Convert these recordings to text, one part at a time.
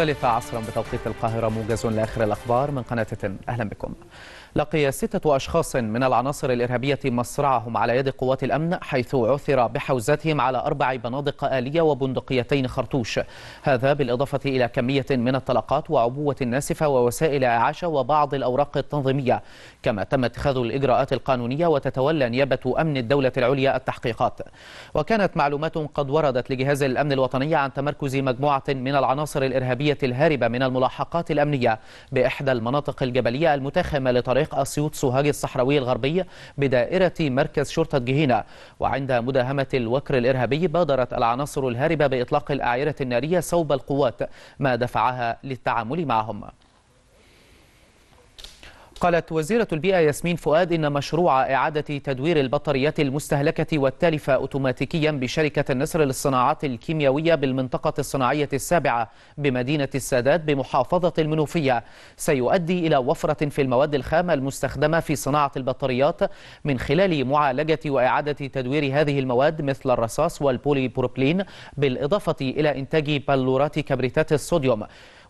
الثالثة عصرا بتوقيت القاهرة موجز لآخر الأخبار من قناة تن أهلا بكم لقي ستة أشخاص من العناصر الإرهابية مصرعهم على يد قوات الأمن حيث عثر بحوزتهم على أربع بنادق آلية وبندقيتين خرطوش هذا بالإضافة إلى كمية من الطلقات وعبوة ناسفة ووسائل إعاشة وبعض الأوراق التنظيمية كما تم اتخاذ الإجراءات القانونية وتتولى نيابة أمن الدولة العليا التحقيقات وكانت معلومات قد وردت لجهاز الأمن الوطني عن تمركز مجموعة من العناصر الإرهابية الشعبية الهاربة من الملاحقات الأمنية بإحدى المناطق الجبلية المتاخمة لطريق أسيوط سوهاج الصحراوي الغربي بدائرة مركز شرطة جهينة وعند مداهمة الوكر الإرهابي بادرت العناصر الهاربة بإطلاق الأعيرة النارية صوب القوات ما دفعها للتعامل معهم قالت وزيرة البيئة ياسمين فؤاد إن مشروع إعادة تدوير البطاريات المستهلكة والتالفة أوتوماتيكيا بشركة النسر للصناعات الكيميائية بالمنطقة الصناعية السابعة بمدينة السادات بمحافظة المنوفية سيؤدي إلى وفرة في المواد الخام المستخدمة في صناعة البطاريات من خلال معالجة وإعادة تدوير هذه المواد مثل الرصاص والبولي بروبلين بالإضافة إلى إنتاج بلورات كبريتات الصوديوم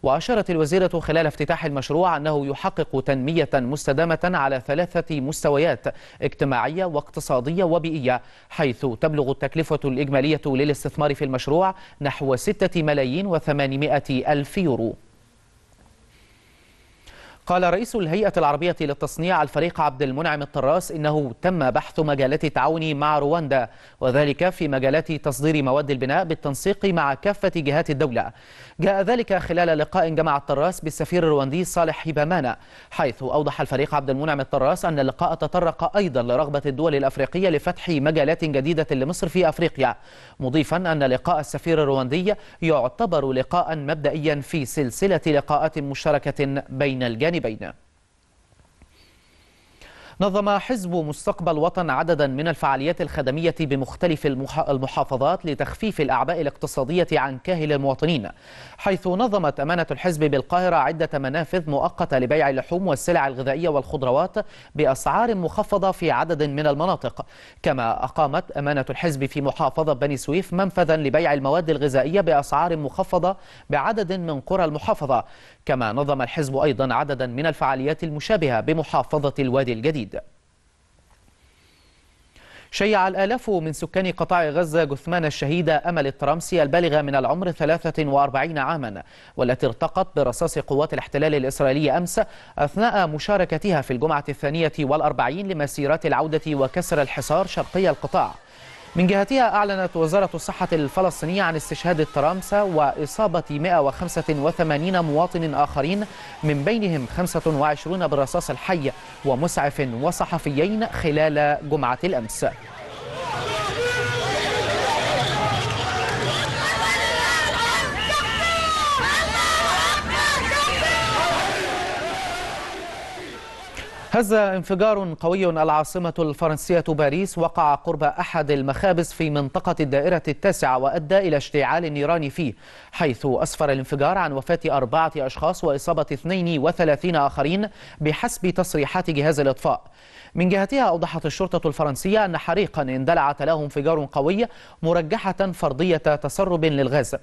وأشارت الوزيرة خلال افتتاح المشروع أنه يحقق تنمية مستدامة على ثلاثة مستويات اجتماعية واقتصادية وبيئية حيث تبلغ التكلفة الإجمالية للاستثمار في المشروع نحو 6 ملايين وثمانمائة ألف يورو قال رئيس الهيئة العربية للتصنيع الفريق عبد المنعم الطراس إنه تم بحث مجالات التعاون مع رواندا وذلك في مجالات تصدير مواد البناء بالتنسيق مع كافة جهات الدولة جاء ذلك خلال لقاء جمع الطراس بالسفير الرواندي صالح هيبامانا حيث أوضح الفريق عبد المنعم الطراس أن اللقاء تطرق أيضا لرغبة الدول الأفريقية لفتح مجالات جديدة لمصر في أفريقيا مضيفا أن لقاء السفير الرواندي يعتبر لقاء مبدئيا في سلسلة لقاءات مشتركة بين الجانبين anybody know? نظم حزب مستقبل وطن عددا من الفعاليات الخدمية بمختلف المحافظات لتخفيف الأعباء الاقتصادية عن كاهل المواطنين حيث نظمت أمانة الحزب بالقاهرة عدة منافذ مؤقتة لبيع اللحوم والسلع الغذائية والخضروات بأسعار مخفضة في عدد من المناطق كما أقامت أمانة الحزب في محافظة بني سويف منفذا لبيع المواد الغذائية بأسعار مخفضة بعدد من قرى المحافظة كما نظم الحزب أيضا عددا من الفعاليات المشابهة بمحافظة الوادي الجديد شيع الآلاف من سكان قطاع غزة جثمان الشهيدة أمل الترامسي البالغة من العمر 43 عاما والتي ارتقت برصاص قوات الاحتلال الإسرائيلي أمس أثناء مشاركتها في الجمعة الثانية والأربعين لمسيرات العودة وكسر الحصار شرقي القطاع من جهتها أعلنت وزارة الصحة الفلسطينية عن استشهاد الترامسة وإصابة 185 مواطن آخرين من بينهم 25 بالرصاص الحي ومسعف وصحفيين خلال جمعة الأمس هز انفجار قوي العاصمة الفرنسية باريس وقع قرب أحد المخابز في منطقة الدائرة التاسعة وأدى إلى اشتعال النيران فيه حيث أسفر الانفجار عن وفاة أربعة أشخاص وإصابة 32 آخرين بحسب تصريحات جهاز الإطفاء من جهتها أوضحت الشرطة الفرنسية أن حريقا اندلع تلاه انفجار قوي مرجحة فرضية تسرب للغاز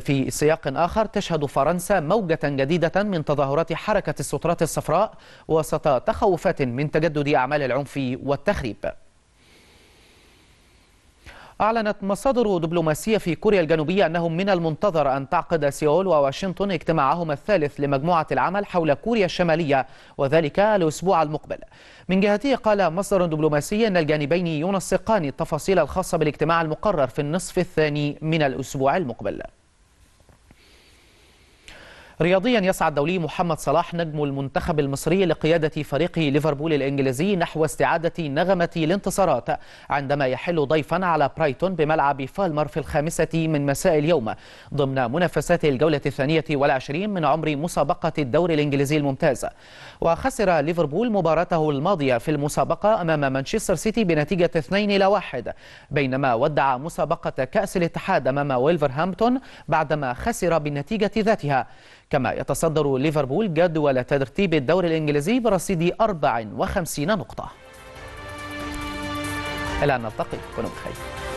في سياق آخر تشهد فرنسا موجة جديدة من تظاهرات حركة السترات الصفراء وسط تخوف مخوفات من تجدد أعمال العنف والتخريب أعلنت مصادر دبلوماسية في كوريا الجنوبية أنه من المنتظر أن تعقد سيول وواشنطن اجتماعهما الثالث لمجموعة العمل حول كوريا الشمالية وذلك الأسبوع المقبل من جهته قال مصدر دبلوماسي أن الجانبين ينسقان التفاصيل الخاصة بالاجتماع المقرر في النصف الثاني من الأسبوع المقبل رياضيا يسعى الدولي محمد صلاح نجم المنتخب المصري لقيادة فريق ليفربول الإنجليزي نحو استعادة نغمة الانتصارات عندما يحل ضيفا على برايتون بملعب فالمر في الخامسة من مساء اليوم ضمن منافسات الجولة الثانية والعشرين من عمر مسابقة الدوري الإنجليزي الممتاز وخسر ليفربول مباراته الماضية في المسابقة أمام مانشستر سيتي بنتيجة 2 إلى 1 بينما ودع مسابقة كأس الاتحاد أمام ويلفرهامبتون بعدما خسر بالنتيجة ذاتها كما يتصدر ليفربول جدول ترتيب الدوري الإنجليزي برصيد 54 نقطة إلى أن نلتقي كونوا بخير